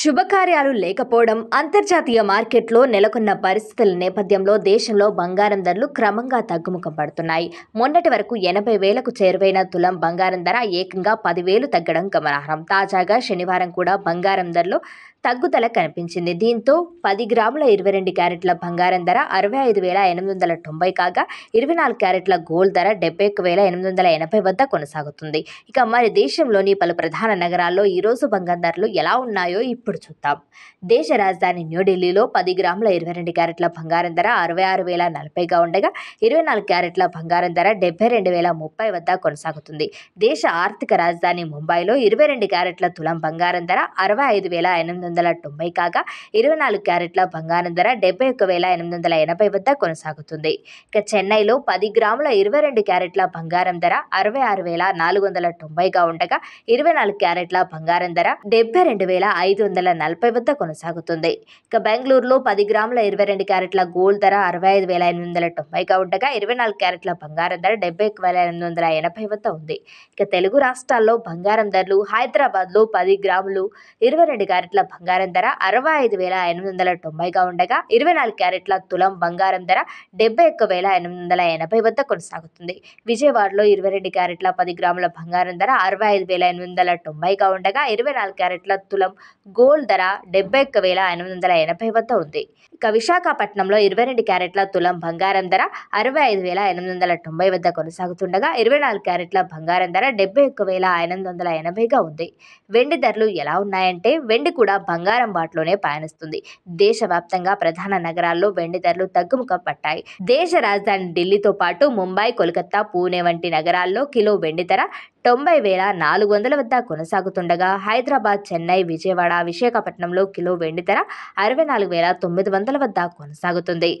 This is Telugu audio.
శుభకార్యాలు లేకపోవడం అంతర్జాతీయ మార్కెట్లో నెలకొన్న పరిస్థితుల నేపథ్యంలో దేశంలో బంగారం ధరలు క్రమంగా తగ్గుముఖం పడుతున్నాయి మొన్నటి వరకు ఎనభై వేలకు చేరువైన తులం బంగారం ధర ఏకంగా పదివేలు తగ్గడం గమనార్హం తాజాగా శనివారం కూడా బంగారం ధరలు తగ్గుదల కనిపించింది దీంతో పది గ్రాముల ఇరవై రెండు క్యారెట్ల బంగారం ధర అరవై ఐదు వేల ఎనిమిది వందల తొంభై కాగా ఇరవై నాలుగు క్యారెట్ల గోల్డ్ ధర డెబ్బై ఒక వేల ఎనిమిది వందల ఎనభై వద్ద కొనసాగుతుంది ఇక మరి దేశంలోని పలు ప్రధాన నగరాల్లో ఈరోజు బంగారం ధరలు ఎలా ఉన్నాయో ఇప్పుడు ఇప్పుడు చూద్దాం దేశ రాజధాని న్యూఢిల్లీలో పది గ్రాముల ఇరవై రెండు క్యారెట్ల బంగారం ధర అరవై ఆరు వేల నలభైగా ఉండగా ఇరవై నాలుగు క్యారెట్ల బంగారం ధర డెబ్బై రెండు వేల ముప్పై వద్ద కొనసాగుతుంది దేశ ఆర్థిక రాజధాని ముంబైలో ఇరవై రెండు క్యారెట్ల తులం బంగారం ధర అరవై ఐదు వేల ఎనిమిది వందల తొంభై కాగా ఇరవై నాలుగు క్యారెట్ల బంగారం ధర డెబ్బై ఒక వేల ఎనిమిది వందల ఎనభై వద్ద కొనసాగుతుంది ఇక చెన్నైలో పది గ్రాముల ఇరవై రెండు క్యారెట్ల బంగారం ధర అరవై ఆరు వేల నాలుగు వందల తొంభైగా ఉండగా ఇరవై నాలుగు క్యారెట్ల బంగారం ధర డెబ్బై రెండు వేల ఐదు వందల వందల నలభై వద్ద కొనసాగుతుంది ఇక బెంగళూరులో పది గ్రాముల ఇరవై రెండు క్యారెట్ల గోల్డ్ ధర అరవై ఐదు వేల ఎనిమిది వందల తొంభైగా ఉండగా ఇరవై నాలుగు క్యారెట్ల బంగారం ధర డెబ్బై వేల ఎనిమిది వందల ఎనభై వద్ద ఉంది ఇక తెలుగు రాష్ట్రాల్లో బంగారం ధరలు హైదరాబాద్లో పది గ్రాములు ఇరవై రెండు క్యారెట్ల బంగారం ధర అరవై ఐదు వేల ఎనిమిది వందల తొంభైగా ఉండగా ఇరవై నాలుగు క్యారెట్ల తులం బంగారం ధర డెబ్బై ఒక్క వేల ఎనిమిది వందల ఎనభై వద్ద కొనసాగుతుంది విజయవాడలో ఇరవై రెండు క్యారెట్ల పది గ్రాముల బంగారం ధర అరవై ఐదు వేల ఎనిమిది వందల తొంభైగా ఉండగా ఇరవై నాలుగు క్యారెట్ల తులం గో గోల్డ్ ధర డెబ్బై ఒక్క వేల ఎనిమిది వందల ఎనభై వద్ద ఉంది ఇక విశాఖపట్నంలో ఇరవై రెండు క్యారెట్ల తులం బంగారం ధర అరవై ఐదు వేల ఎనిమిది వందల తొంభై వద్ద కొనసాగుతుండగా ఇరవై నాలుగు క్యారెట్ల బంగారం ధర డెబ్బై ఒక్క వేల ఎనిమిది వందల ఎనభైగా ఉంది వెండి ధరలు ఎలా ఉన్నాయంటే వెండి కూడా బంగారం బాటలోనే పయనిస్తుంది దేశవ్యాప్తంగా ప్రధాన నగరాల్లో వెండి ధరలు తగ్గుముఖం పట్టాయి దేశ రాజధాని ఢిల్లీతో పాటు ముంబై కోల్కతా పూణే వంటి నగరాల్లో కిలో వెండి ధర తొంభై వేల నాలుగు వందల వద్ద కొనసాగుతుండగా హైదరాబాద్ చెన్నై విజయవాడ విశాఖపట్నంలో కిలో వెండి ధర అరవై నాలుగు వేల తొమ్మిది వందల వద్ద కొనసాగుతుంది